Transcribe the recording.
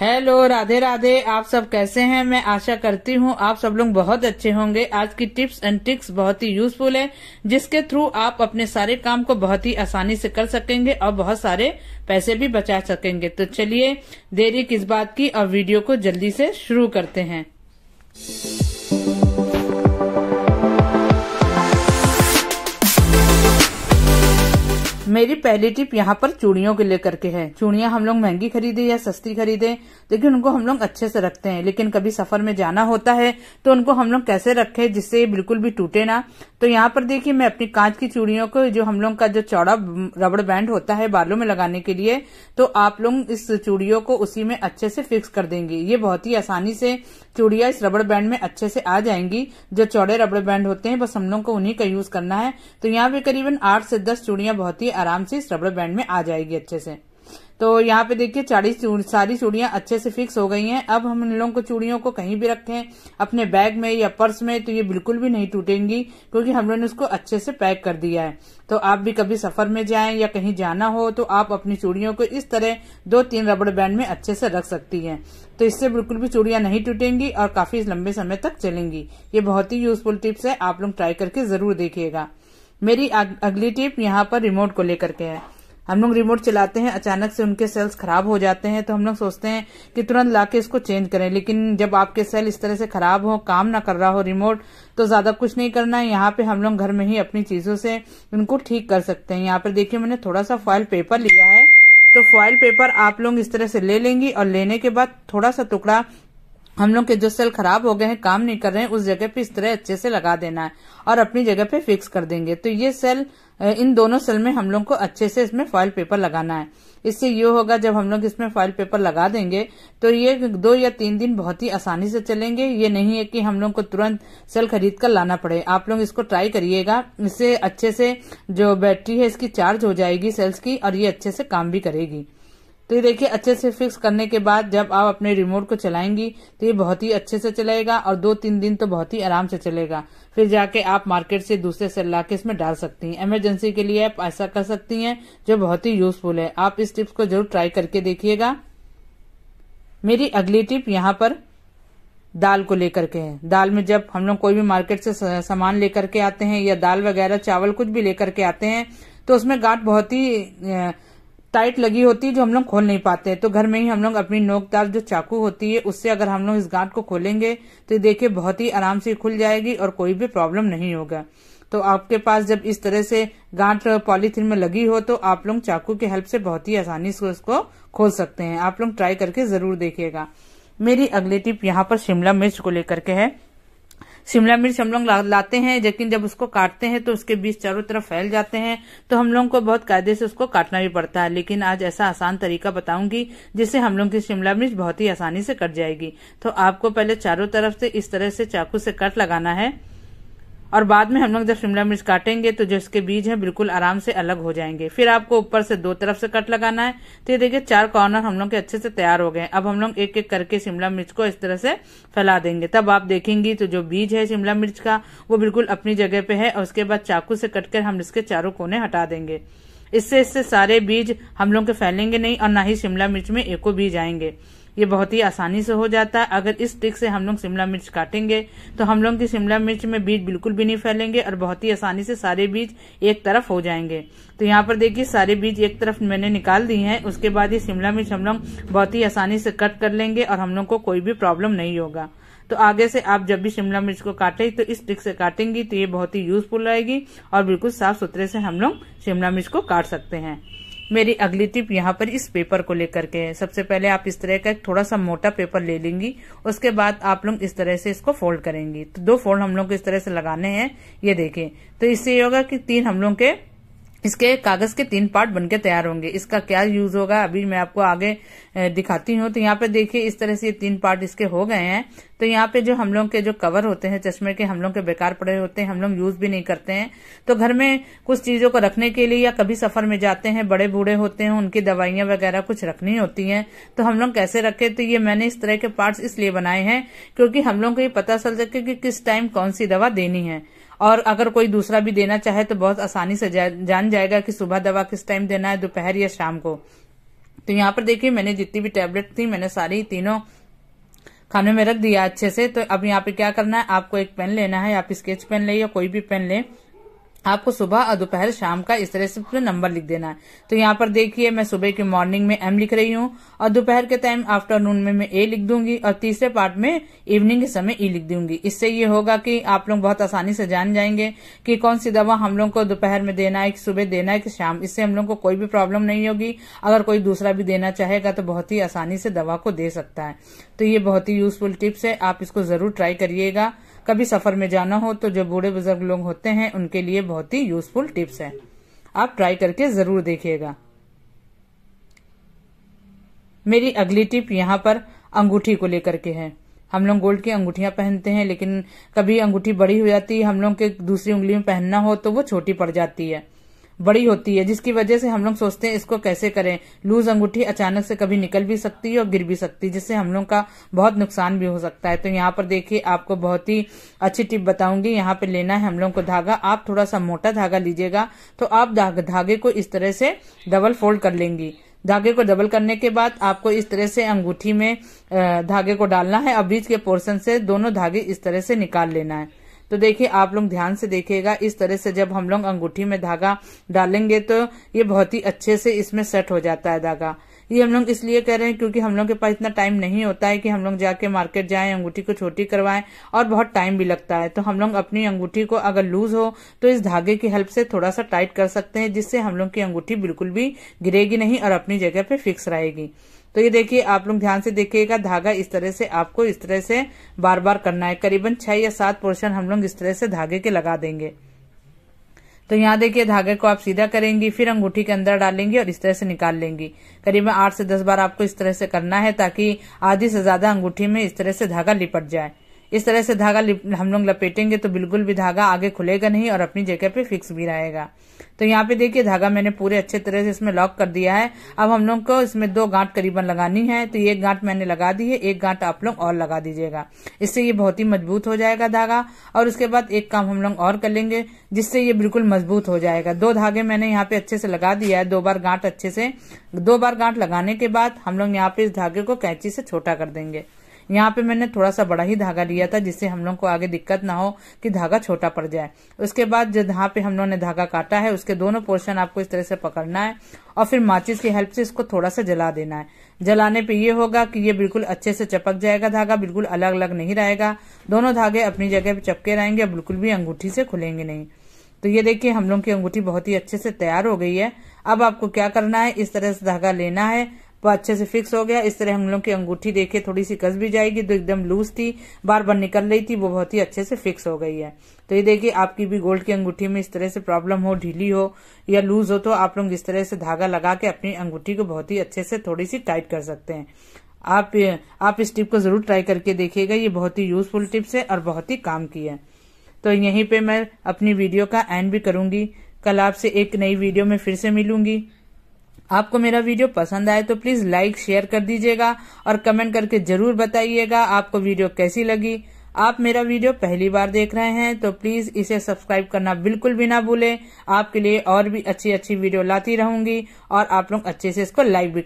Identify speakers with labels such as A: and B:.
A: hello Radhe Radhe आप सब कैसे हैं मैं आशा करती हूं आप सब लोग बहुत अच्छे होंगे आज की टिप्स एंड ट्रिक्स बहुत ही यूजफुल है जिसके थ्रू आप अपने सारे काम को बहुत ही आसानी से कर सकेंगे और बहुत सारे पैसे भी बचा सकेंगे तो चलिए देरी किस बात की और वीडियो को जल्दी से शुरू करते हैं मेरी पहली टिप यहाँ पर चूड़ियों के लेकर के है चूड़ियाँ हम लोग महंगी खरीदे या सस्ती खरीदे लेकिन उनको हम लोग अच्छे से रखते हैं लेकिन कभी सफर में जाना होता है तो उनको हम लोग कैसे रखे जिससे ये बिल्कुल भी टूटे ना तो यहाँ पर देखिए मैं अपनी कांच की चूड़ियों को जो हम लोग का जो चौड़ा रबड़ बैंड होता है बालों में लगाने के लिए तो आप लोग इस चूड़ियों को उसी में अच्छे से फिक्स कर देंगे ये बहुत ही आसानी से चूड़िया इस रबड़ बैंड में अच्छे से आ जाएंगी जो चौड़े रबड़ बैंड होते हैं बस हम लोग को उन्हीं का यूज करना है तो यहाँ पे करीबन आठ से दस चूड़िया बहुत ही आराम से इस रबड़ बैंड में आ जाएगी अच्छे से तो यहाँ पे देखिए चालीस सारी चूड़ियां अच्छे से फिक्स हो गई हैं अब हम इन लोगों को चूड़ियों को कहीं भी रखें अपने बैग में या पर्स में तो ये बिल्कुल भी नहीं टूटेंगी क्योंकि हम लोगों ने उसको अच्छे से पैक कर दिया है तो आप भी कभी सफर में जाएं या कहीं जाना हो तो आप अपनी चूड़ियों को इस तरह दो तीन रबड़ बैंड में अच्छे से रख सकती है तो इससे बिल्कुल भी चूड़िया नहीं टूटेंगी और काफी लंबे समय तक चलेंगी ये बहुत ही यूजफुल टिप्स है आप लोग ट्राई करके जरूर देखिएगा मेरी अगली टिप यहाँ पर रिमोट को लेकर के है हम लोग रिमोट चलाते हैं अचानक से उनके सेल्स खराब हो जाते हैं तो हम लोग सोचते हैं कि तुरंत लाके इसको चेंज करें लेकिन जब आपके सेल इस तरह से खराब हो काम ना कर रहा हो रिमोट तो ज्यादा कुछ नहीं करना है यहाँ पे हम लोग घर में ही अपनी चीजों से उनको ठीक कर सकते हैं यहाँ पर देखिये मैंने थोड़ा सा फॉइल पेपर लिया है तो फॉइल पेपर आप लोग इस तरह से ले लेंगी और लेने के बाद थोड़ा सा टुकड़ा हम लोग के जो सेल खराब हो गए हैं काम नहीं कर रहे हैं उस जगह पे इस तरह अच्छे से लगा देना है और अपनी जगह पे फिक्स कर देंगे तो ये सेल इन दोनों सेल में हम लोग को अच्छे से इसमें फॉइल पेपर लगाना है इससे ये होगा जब हम लोग इसमें फॉइल पेपर लगा देंगे तो ये दो या तीन दिन बहुत ही आसानी से चलेंगे ये नहीं है कि हम लोग को तुरंत सेल खरीद कर लाना पड़े आप लोग इसको ट्राई करिएगा इससे अच्छे से जो बैटरी है इसकी चार्ज हो जाएगी सेल्स की और ये अच्छे से काम भी करेगी तो ये देखिए अच्छे से फिक्स करने के बाद जब आप अपने रिमोट को चलाएंगी तो ये बहुत ही अच्छे से चलेगा और दो तीन दिन तो बहुत ही आराम से चलेगा फिर जाके आप मार्केट से दूसरे सेल ला के इसमें डाल सकती हैं इमरजेंसी के लिए आप ऐसा कर सकती हैं जो बहुत ही यूजफुल है आप इस टिप्स को जरूर ट्राई करके देखिएगा मेरी अगली टिप यहाँ पर दाल को लेकर के है दाल में जब हम लोग कोई भी मार्केट से सामान लेकर के आते हैं या दाल वगैरह चावल कुछ भी लेकर के आते हैं तो उसमें गांठ बहुत ही टाइट लगी होती है जो हम लोग खोल नहीं पाते तो घर में ही हम लोग अपनी नोकदार जो चाकू होती है उससे अगर हम लोग इस गांठ को खोलेंगे तो देखिए बहुत ही आराम से खुल जाएगी और कोई भी प्रॉब्लम नहीं होगा तो आपके पास जब इस तरह से गांठ पॉलीथिन में लगी हो तो आप लोग चाकू की हेल्प से बहुत ही आसानी से उसको खोल सकते हैं आप लोग ट्राई करके जरूर देखिएगा मेरी अगली टिप यहाँ पर शिमला मिर्च को लेकर के है शिमला मिर्च हम लोग ला, लाते हैं लेकिन जब उसको काटते हैं तो उसके बीज चारों तरफ फैल जाते हैं तो हम लोग को बहुत कायदे से उसको काटना भी पड़ता है लेकिन आज ऐसा आसान तरीका बताऊंगी जिससे हम लोग की शिमला मिर्च बहुत ही आसानी से कट जाएगी तो आपको पहले चारों तरफ से इस तरह से चाकू से कट लगाना है और बाद में हम लोग जब शिमला मिर्च काटेंगे तो जो इसके बीज हैं बिल्कुल आराम से अलग हो जाएंगे फिर आपको ऊपर से दो तरफ से कट लगाना है तो ये देखिए चार कॉर्नर हम लोग के अच्छे से तैयार हो गए अब हम लोग एक एक करके शिमला मिर्च को इस तरह से फैला देंगे तब आप देखेंगी तो जो बीज है शिमला मिर्च का वो बिल्कुल अपनी जगह पे है और उसके बाद चाकू से कट कर हम इसके चारों कोने हटा देंगे इससे इससे सारे बीज हम लोग के फैलेंगे नहीं और ना ही शिमला मिर्च में एको बीज आएंगे ये बहुत ही आसानी से हो जाता है अगर इस ट्रिक से हम लोग शिमला मिर्च काटेंगे तो हम लोग की शिमला मिर्च में बीज बिल्कुल भी नहीं फैलेंगे और बहुत ही आसानी से सारे बीज एक तरफ हो जाएंगे तो यहाँ पर देखिए सारे बीज एक तरफ मैंने निकाल दी हैं उसके बाद ये शिमला मिर्च हम लोग बहुत ही आसानी से कट कर लेंगे और हम लोग को कोई भी प्रॉब्लम नहीं होगा तो आगे से आप जब भी शिमला मिर्च को काटे तो इस ट्रिक से काटेंगी तो ये बहुत ही यूजफुल रहेगी और बिल्कुल साफ सुथरे से हम लोग शिमला मिर्च को काट सकते हैं मेरी अगली टिप यहाँ पर इस पेपर को लेकर के है सबसे पहले आप इस तरह का एक थोड़ा सा मोटा पेपर ले लेंगी उसके बाद आप लोग इस तरह से इसको फोल्ड करेंगी तो दो फोल्ड हम लोग को इस तरह से लगाने हैं ये देखें तो इससे ये होगा कि तीन हम लोग के इसके कागज के तीन पार्ट बनके तैयार होंगे इसका क्या यूज होगा अभी मैं आपको आगे दिखाती हूँ तो यहाँ पे देखिए इस तरह से ये तीन पार्ट इसके हो गए हैं तो यहाँ पे जो हम लोग के जो कवर होते हैं चश्मे के हम लोग के बेकार पड़े होते हैं हम लोग यूज भी नहीं करते हैं तो घर में कुछ चीजों को रखने के लिए या कभी सफर में जाते हैं बड़े बूढ़े होते हैं उनकी दवाइयां वगैरह कुछ रखनी होती है तो हम लोग कैसे रखे तो ये मैंने इस तरह के पार्ट इसलिए बनाए हैं क्योंकि हम लोग को ये पता चल सके कि किस टाइम कौन सी दवा देनी है और अगर कोई दूसरा भी देना चाहे तो बहुत आसानी से जा, जान जाएगा कि सुबह दवा किस टाइम देना है दोपहर या शाम को तो यहाँ पर देखिए मैंने जितनी भी टेबलेट थी मैंने सारी तीनों खाने में रख दिया अच्छे से तो अब यहाँ पे क्या करना है आपको एक पेन लेना है आप स्केच पेन ले या कोई भी पेन ले आपको सुबह और दोपहर शाम का इस तरह से नंबर लिख देना है तो यहाँ पर देखिए मैं सुबह के मॉर्निंग में एम लिख रही हूँ और दोपहर के टाइम आफ्टरनून में मैं ए लिख दूंगी और तीसरे पार्ट में इवनिंग के समय ई e लिख दूंगी इससे ये होगा कि आप लोग बहुत आसानी से जान जाएंगे कि कौन सी दवा हम लोग को दोपहर में देना है कि सुबह देना है कि शाम इससे हम लोग को कोई भी प्रॉब्लम नहीं होगी अगर कोई दूसरा भी देना चाहेगा तो बहुत ही आसानी से दवा को दे सकता है तो ये बहुत ही यूजफुल टिप्स है आप इसको जरूर ट्राई करिएगा कभी सफर में जाना हो तो जो बूढ़े बुजुर्ग लोग होते हैं उनके लिए बहुत ही यूजफुल टिप्स है आप ट्राई करके जरूर देखिएगा मेरी अगली टिप यहाँ पर अंगूठी को लेकर के है हम लोग गोल्ड की अंगूठियां पहनते हैं लेकिन कभी अंगूठी बड़ी हो जाती है हम लोग के दूसरी उंगली में पहनना हो तो वो छोटी पड़ जाती है बड़ी होती है जिसकी वजह से हम लोग सोचते हैं इसको कैसे करें लूज अंगूठी अचानक से कभी निकल भी सकती है और गिर भी सकती है जिससे हम लोग का बहुत नुकसान भी हो सकता है तो यहाँ पर देखिए आपको बहुत ही अच्छी टिप बताऊंगी यहाँ पर लेना है हम लोग को धागा आप थोड़ा सा मोटा धागा लीजिएगा तो आप धागे को इस तरह से डबल फोल्ड कर लेंगी धागे को डबल करने के बाद आपको इस तरह से अंगूठी में धागे को डालना है और बीच के पोर्शन से दोनों धागे इस तरह से निकाल लेना है तो देखिए आप लोग ध्यान से देखिएगा इस तरह से जब हम लोग अंगूठी में धागा डालेंगे तो ये बहुत ही अच्छे से इसमें सेट हो जाता है धागा ये हम लोग इसलिए कह रहे हैं क्योंकि हम लोग के पास इतना टाइम नहीं होता है कि हम लोग जाके मार्केट जाएं अंगूठी को छोटी करवाएं और बहुत टाइम भी लगता है तो हम लोग अपनी अंगूठी को अगर लूज हो तो इस धागे की हेल्प से थोड़ा सा टाइट कर सकते हैं जिससे हम लोग की अंगूठी बिल्कुल भी गिरेगी नहीं और अपनी जगह पे फिक्स रहेगी तो ये देखिए आप लोग ध्यान से देखिएगा धागा इस तरह से आपको इस तरह से बार बार करना है करीबन छह या सात पोर्शन हम लोग इस तरह से धागे के लगा देंगे तो यहाँ देखिए धागे को आप सीधा करेंगी फिर अंगूठी के अंदर डालेंगी और इस तरह से निकाल लेंगी करीबन आठ से दस बार आपको इस तरह से करना है ताकि आधी से ज्यादा अंगूठी में इस तरह से धागा लिपट जाए इस तरह से धागा हम लोग लपेटेंगे तो बिल्कुल भी धागा आगे खुलेगा नहीं और अपनी जगह पे फिक्स भी रहेगा तो यहाँ पे देखिए धागा मैंने पूरे अच्छे तरह से इसमें लॉक कर दिया है अब हम लोग को इसमें दो गांठ करीबन लगानी है तो एक गांठ मैंने लगा दी है एक गांठ आप लोग और लगा दीजिएगा इससे ये बहुत ही मजबूत हो जाएगा धागा और उसके बाद एक काम हम लोग और कर लेंगे जिससे ये बिल्कुल मजबूत हो जाएगा दो धागे मैंने यहाँ पे अच्छे से लगा दिया है दो बार गांठ अच्छे से दो बार गांठ लगाने के बाद हम लोग यहाँ पे इस धागे को कैंची से छोटा कर देंगे यहाँ पे मैंने थोड़ा सा बड़ा ही धागा लिया था जिससे हम लोग को आगे दिक्कत ना हो कि धागा छोटा पड़ जाए उसके बाद जो जहाँ पे हम लोग ने धागा काटा है उसके दोनों पोर्शन आपको इस तरह से पकड़ना है और फिर माचिस की हेल्प से इसको थोड़ा सा जला देना है जलाने पे ये होगा कि ये बिल्कुल अच्छे से चपक जाएगा धागा बिल्कुल अलग अलग नहीं रहेगा दोनों धागे अपनी जगह पे चपके रहेंगे और बिल्कुल भी अंगूठी से खुलेंगे नहीं तो ये देखिए हम लोग की अंगूठी बहुत ही अच्छे से तैयार हो गई है अब आपको क्या करना है इस तरह से धागा लेना है वो अच्छे से फिक्स हो गया इस तरह हम लोग की अंगूठी देखे थोड़ी सी कस भी जाएगी तो एकदम लूज थी बार बार निकल रही थी वो बहुत ही अच्छे से फिक्स हो गई है तो ये देखिए आपकी भी गोल्ड की अंगूठी में इस तरह से प्रॉब्लम हो ढीली हो या लूज हो तो आप लोग इस तरह से धागा लगा के अपनी अंगूठी को बहुत ही अच्छे से थोड़ी सी टाइट कर सकते हैं आप आप इस टिप को जरूर ट्राई करके देखिएगा ये बहुत ही यूजफुल टिप्स है और बहुत ही काम की है तो यहीं पे मैं अपनी वीडियो का एंड भी करूंगी कल आपसे एक नई वीडियो में फिर से मिलूंगी आपको मेरा वीडियो पसंद आए तो प्लीज लाइक शेयर कर दीजिएगा और कमेंट करके जरूर बताइएगा आपको वीडियो कैसी लगी आप मेरा वीडियो पहली बार देख रहे हैं तो प्लीज इसे सब्सक्राइब करना बिल्कुल भी ना भूलें आपके लिए और भी अच्छी अच्छी वीडियो लाती रहूंगी और आप लोग अच्छे से इसको लाइक भी